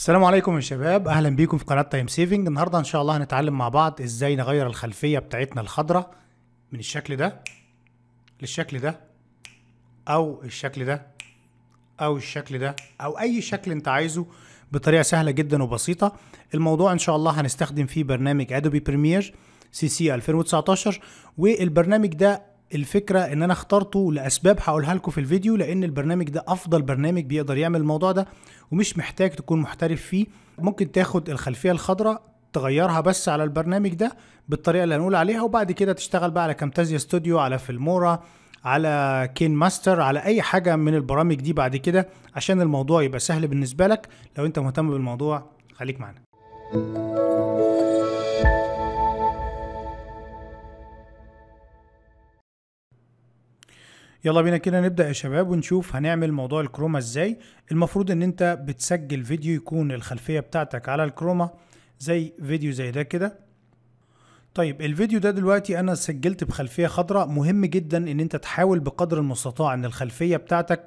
السلام عليكم يا شباب اهلا بيكم في قناه تايم سيفنج النهارده ان شاء الله هنتعلم مع بعض ازاي نغير الخلفيه بتاعتنا الخضراء من الشكل ده للشكل ده او الشكل ده او الشكل ده او اي شكل انت عايزه بطريقه سهله جدا وبسيطه الموضوع ان شاء الله هنستخدم فيه برنامج ادوبي بريمير سي سي 2019 والبرنامج ده الفكره ان انا اخترته لاسباب هقولها لكم في الفيديو لان البرنامج ده افضل برنامج بيقدر يعمل الموضوع ده ومش محتاج تكون محترف فيه ممكن تاخد الخلفيه الخضراء تغيرها بس على البرنامج ده بالطريقه اللي هنقول عليها وبعد كده تشتغل بقى على كامتازيا ستوديو على فيلمورا على كين ماستر على اي حاجه من البرامج دي بعد كده عشان الموضوع يبقى سهل بالنسبه لك لو انت مهتم بالموضوع خليك معانا يلا بينا كده نبدأ يا شباب ونشوف هنعمل موضوع الكروما ازاي المفروض ان انت بتسجل فيديو يكون الخلفية بتاعتك على الكروما زي فيديو زي ده كده طيب الفيديو ده دلوقتي انا سجلت بخلفية خضراء مهم جدا ان انت تحاول بقدر المستطاع ان الخلفية بتاعتك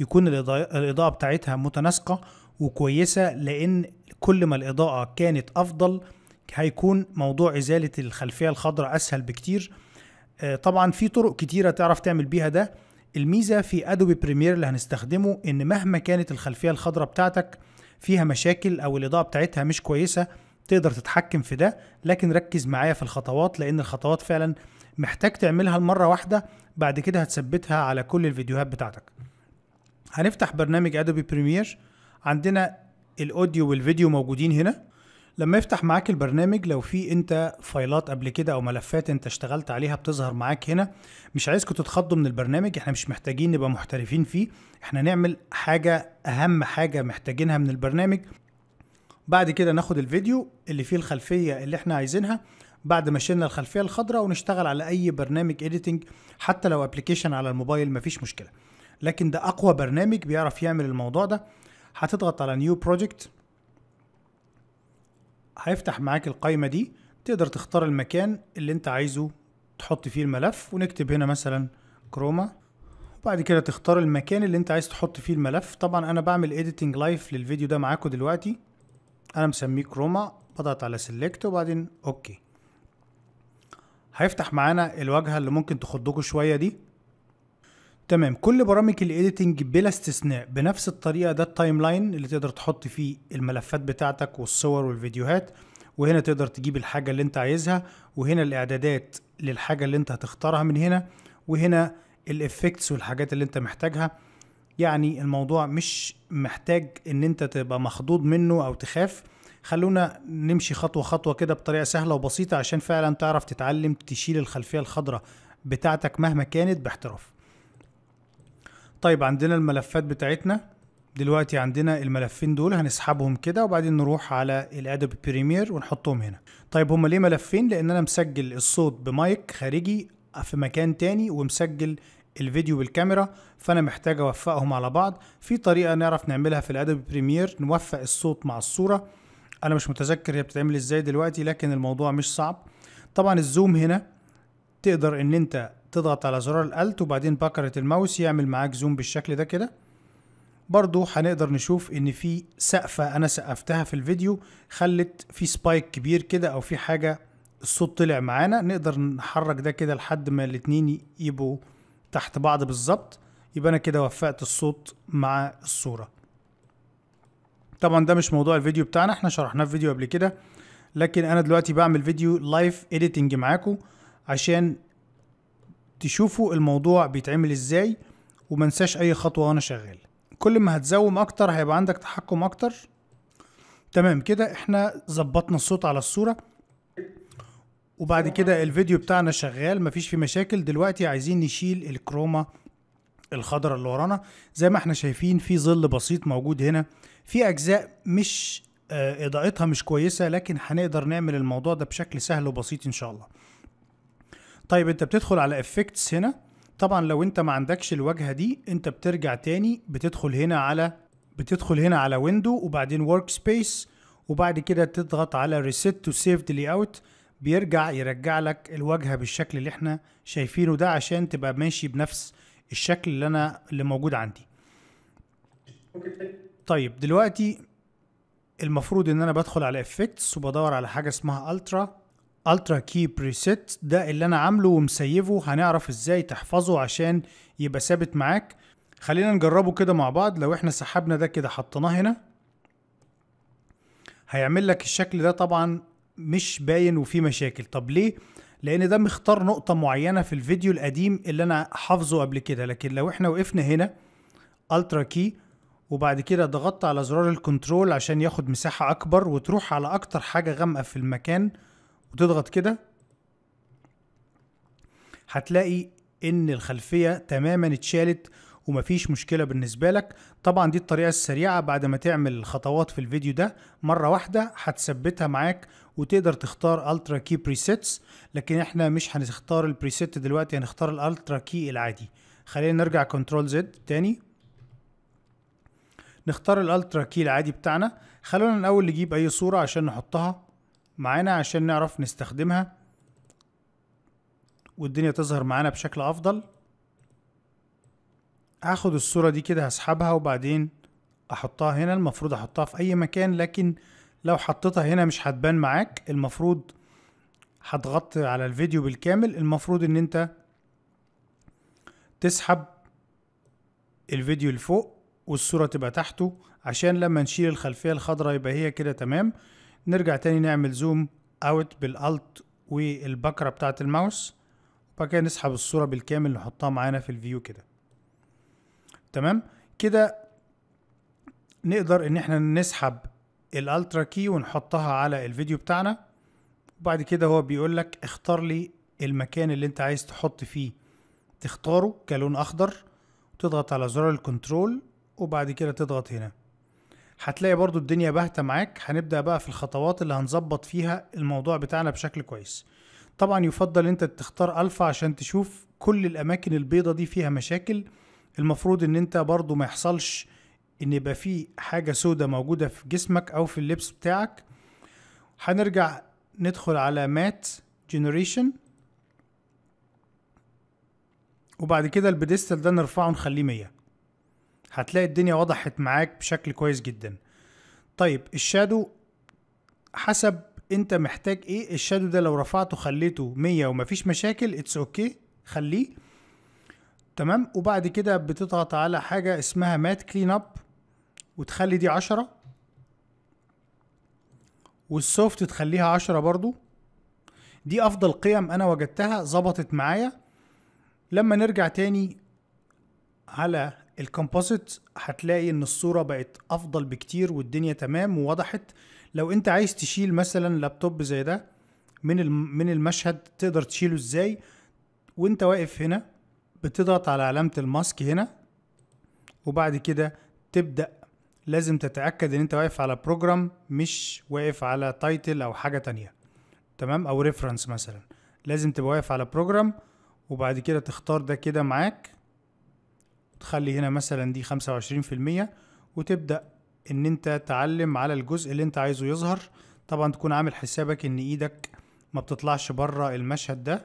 يكون الإضاءة بتاعتها متناسقة وكويسة لأن كل ما الإضاءة كانت أفضل هيكون موضوع إزالة الخلفية الخضراء أسهل بكتير آه، طبعا في طرق كتيره تعرف تعمل بيها ده الميزه في ادوبي بريمير اللي هنستخدمه ان مهما كانت الخلفيه الخضراء بتاعتك فيها مشاكل او الاضاءه بتاعتها مش كويسه تقدر تتحكم في ده لكن ركز معايا في الخطوات لان الخطوات فعلا محتاج تعملها المره واحده بعد كده هتثبتها على كل الفيديوهات بتاعتك هنفتح برنامج ادوبي بريمير عندنا الاوديو والفيديو موجودين هنا لما يفتح معاك البرنامج لو في انت فايلات قبل كده او ملفات انت اشتغلت عليها بتظهر معاك هنا مش عايزكم تتخضوا من البرنامج احنا مش محتاجين نبقى محترفين فيه احنا نعمل حاجة اهم حاجة محتاجينها من البرنامج بعد كده ناخد الفيديو اللي فيه الخلفية اللي احنا عايزينها بعد ما شلنا الخلفية الخضراء ونشتغل على اي برنامج اديتنج حتى لو ابلكيشن على الموبايل مفيش مشكلة لكن ده اقوى برنامج بيعرف يعمل الموضوع ده هتضغط على نيو بروجكت هيفتح معاك القايمة دي تقدر تختار المكان اللي انت عايزه تحط فيه الملف ونكتب هنا مثلا كروما وبعد كده تختار المكان اللي انت عايز تحط فيه الملف طبعا انا بعمل editing لايف للفيديو ده معاكم دلوقتي انا مسميه كروما بضغط على سيلكت وبعدين اوكي هيفتح معانا الواجهة اللي ممكن تخضكوا شوية دي تمام كل برامج الايديتنج بلا استثناء بنفس الطريقه ده التايم لاين اللي تقدر تحط فيه الملفات بتاعتك والصور والفيديوهات وهنا تقدر تجيب الحاجه اللي انت عايزها وهنا الاعدادات للحاجه اللي انت هتختارها من هنا وهنا الافكتس والحاجات اللي انت محتاجها يعني الموضوع مش محتاج ان انت تبقى مخضوض منه او تخاف خلونا نمشي خطوه خطوه كده بطريقه سهله وبسيطه عشان فعلا تعرف تتعلم تشيل الخلفيه الخضراء بتاعتك مهما كانت باحتراف طيب عندنا الملفات بتاعتنا دلوقتي عندنا الملفين دول هنسحبهم كده وبعدين نروح على الادوبي بريمير ونحطهم هنا طيب هما ليه ملفين لان انا مسجل الصوت بمايك خارجي في مكان تاني ومسجل الفيديو بالكاميرا فانا محتاج اوفقهم على بعض في طريقه نعرف نعملها في الادوبي بريمير نوفق الصوت مع الصوره انا مش متذكر هي بتتعمل ازاي دلوقتي لكن الموضوع مش صعب طبعا الزوم هنا تقدر ان انت تضغط على زرار الالت وبعدين بكرة الماوس يعمل معاك زوم بالشكل ده كده برضو هنقدر نشوف ان في سقفة انا سقفتها في الفيديو خلت في سبايك كبير كده او في حاجة الصوت طلع معانا نقدر نحرك ده كده لحد ما الاتنين يبقوا تحت بعض بالظبط يبقى انا كده وفقت الصوت مع الصورة طبعا ده مش موضوع الفيديو بتاعنا احنا شرحناه في فيديو قبل كده لكن انا دلوقتي بعمل فيديو لايف اديتنج معاكم عشان تشوفوا الموضوع بيتعمل ازاي ومنساش اي خطوة وانا شغال كل ما هتزوم اكتر هيبقى عندك تحكم اكتر تمام كده احنا ظبطنا الصوت على الصورة وبعد كده الفيديو بتاعنا شغال مفيش فيه مشاكل دلوقتي عايزين نشيل الكروما الخضراء اللي ورانا زي ما احنا شايفين في ظل بسيط موجود هنا في اجزاء مش آه، اضاءتها مش كويسه لكن هنقدر نعمل الموضوع ده بشكل سهل وبسيط ان شاء الله طيب انت بتدخل على افكتس هنا طبعا لو انت ما عندكش الواجهه دي انت بترجع تاني بتدخل هنا على بتدخل هنا على ويندو وبعدين ورك سبيس وبعد كده تضغط على ريسيت تو سيف لي اوت بيرجع يرجع لك الواجهه بالشكل اللي احنا شايفينه ده عشان تبقى ماشي بنفس الشكل اللي انا اللي موجود عندي طيب دلوقتي المفروض ان انا بدخل على افكتس وبدور على حاجه اسمها الترا الترا كي بريسيت ده اللي انا عامله ومسيفه هنعرف ازاي تحفظه عشان يبقى ثابت معاك خلينا نجربه كده مع بعض لو احنا سحبنا ده كده حطيناه هنا هيعمل لك الشكل ده طبعا مش باين وفيه مشاكل طب ليه لان ده مختار نقطة معينة في الفيديو القديم اللي انا حافظه قبل كده لكن لو احنا وقفنا هنا الترا كي وبعد كده ضغطت على زرار الكنترول عشان ياخد مساحة اكبر وتروح على اكتر حاجة غامقة في المكان وتضغط كده هتلاقي ان الخلفيه تماما اتشالت ومفيش مشكله بالنسبه لك طبعا دي الطريقه السريعه بعد ما تعمل الخطوات في الفيديو ده مره واحده هتثبتها معاك وتقدر تختار الترا كي بريسيتس لكن احنا مش هنختار البريسيت دلوقتي هنختار الالترا كي العادي خلينا نرجع كنترول زد تاني نختار الالترا كي العادي بتاعنا خلونا الاول نجيب اي صوره عشان نحطها معانا عشان نعرف نستخدمها والدنيا تظهر معانا بشكل افضل هاخد الصورة دي كده هسحبها وبعدين احطها هنا المفروض احطها في اي مكان لكن لو حطيتها هنا مش هتبان معاك المفروض هتغطي على الفيديو بالكامل المفروض ان انت تسحب الفيديو لفوق والصورة تبقى تحته عشان لما نشيل الخلفية الخضراء يبقى هي كده تمام نرجع تاني نعمل زوم اوت بالالت والبكره بتاعه الماوس وبعد كده نسحب الصوره بالكامل نحطها معانا في الفيو كده تمام كده نقدر ان احنا نسحب الالترا كي ونحطها على الفيديو بتاعنا وبعد كده هو بيقول لك اختار لي المكان اللي انت عايز تحط فيه تختاره كلون اخضر وتضغط على زرار الكنترول وبعد كده تضغط هنا هتلاقي برضو الدنيا باهتة معاك هنبدأ بقى في الخطوات اللي هنظبط فيها الموضوع بتاعنا بشكل كويس طبعا يفضل انت تختار الفا عشان تشوف كل الاماكن البيضة دي فيها مشاكل المفروض ان انت برضو ما يحصلش ان يبقى في حاجة سودة موجودة في جسمك او في اللبس بتاعك هنرجع ندخل على مات جنريشن وبعد كده البديستل ده نرفعه نخليه 100 هتلاقي الدنيا وضحت معاك بشكل كويس جدا طيب الشادو حسب انت محتاج ايه الشادو ده لو رفعته خليته 100 ومفيش مشاكل اتس اوكي okay. خليه تمام وبعد كده بتضغط على حاجة اسمها مات كلين اب وتخلي دي عشرة والسوفت تخليها عشرة برضو دي افضل قيم انا وجدتها ظبطت معايا لما نرجع تاني على الكومبوزيت هتلاقي ان الصورة بقت افضل بكتير والدنيا تمام ووضحت لو انت عايز تشيل مثلا لابتوب زي ده من من المشهد تقدر تشيله ازاي وانت واقف هنا بتضغط على علامة الماسك هنا وبعد كده تبدأ لازم تتأكد ان انت واقف على بروجرام مش واقف على تايتل او حاجة تانية تمام او ريفرنس مثلا لازم تبقى واقف على بروجرام وبعد كده تختار ده كده معاك تخلي هنا مثلا دي 25% وتبدأ ان انت تعلم على الجزء اللي انت عايزه يظهر طبعا تكون عامل حسابك ان ايدك ما بتطلعش بره المشهد ده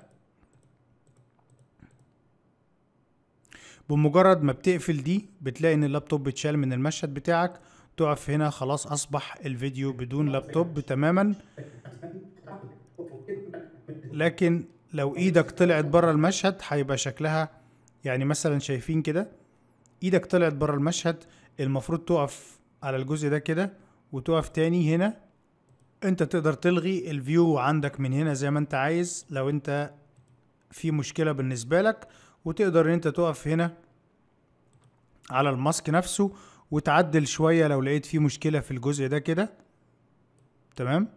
بمجرد ما بتقفل دي بتلاقي ان اللابتوب بتشال من المشهد بتاعك تقف هنا خلاص اصبح الفيديو بدون لابتوب تماما لكن لو ايدك طلعت بره المشهد هيبقى شكلها يعني مثلا شايفين كده ايدك طلعت بره المشهد المفروض تقف على الجزء ده كده وتقف تاني هنا انت تقدر تلغي الفيو عندك من هنا زي ما انت عايز لو انت في مشكلة بالنسبة لك وتقدر ان انت تقف هنا على الماسك نفسه وتعدل شوية لو لقيت في مشكلة في الجزء ده كده تمام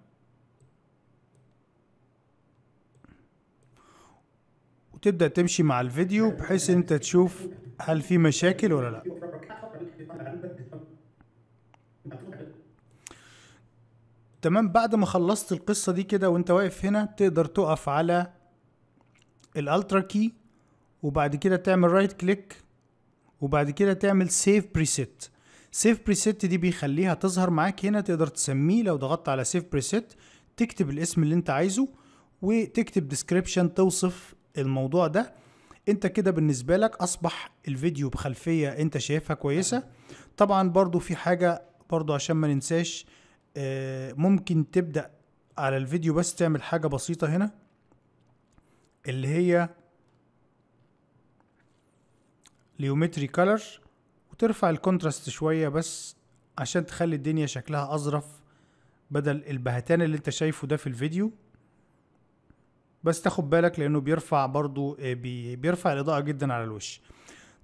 وتبدأ تمشي مع الفيديو بحيث انت تشوف هل في مشاكل ولا لا؟ تمام بعد ما خلصت القصة دي كده وانت واقف هنا تقدر تقف على الالترا كي وبعد كده تعمل رايت كليك وبعد كده تعمل سيف بريسيت سيف بريسيت دي بيخليها تظهر معاك هنا تقدر تسميه لو ضغطت على سيف بريسيت تكتب الاسم اللي انت عايزه وتكتب ديسكريبشن توصف الموضوع ده انت كده بالنسبه لك اصبح الفيديو بخلفيه انت شايفها كويسه طبعا برضو في حاجه برضو عشان ما ننساش آه، ممكن تبدا على الفيديو بس تعمل حاجه بسيطه هنا اللي هي ليومتري كلر وترفع الكونتراست شويه بس عشان تخلي الدنيا شكلها اظرف بدل البهتان اللي انت شايفه ده في الفيديو بس تاخد بالك لانه بيرفع برضو آه، بيرفع الاضاءه جدا على الوش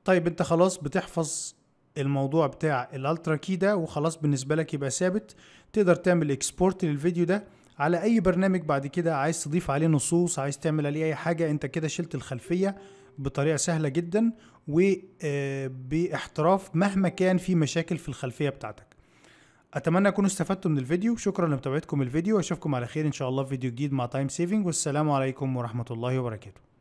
طيب انت خلاص بتحفظ الموضوع بتاع الالترا كي ده وخلاص بالنسبه لك يبقى ثابت تقدر تعمل اكسبورت للفيديو ده على اي برنامج بعد كده عايز تضيف عليه نصوص عايز تعمل عليه اي حاجه انت كده شلت الخلفيه بطريقه سهله جدا وباحتراف آه، مهما كان في مشاكل في الخلفيه بتاعتك اتمنى تكونوا استفدتوا من الفيديو شكرا لمتابعتكم الفيديو واشوفكم على خير ان شاء الله في فيديو جديد مع تايم سيفنج والسلام عليكم ورحمه الله وبركاته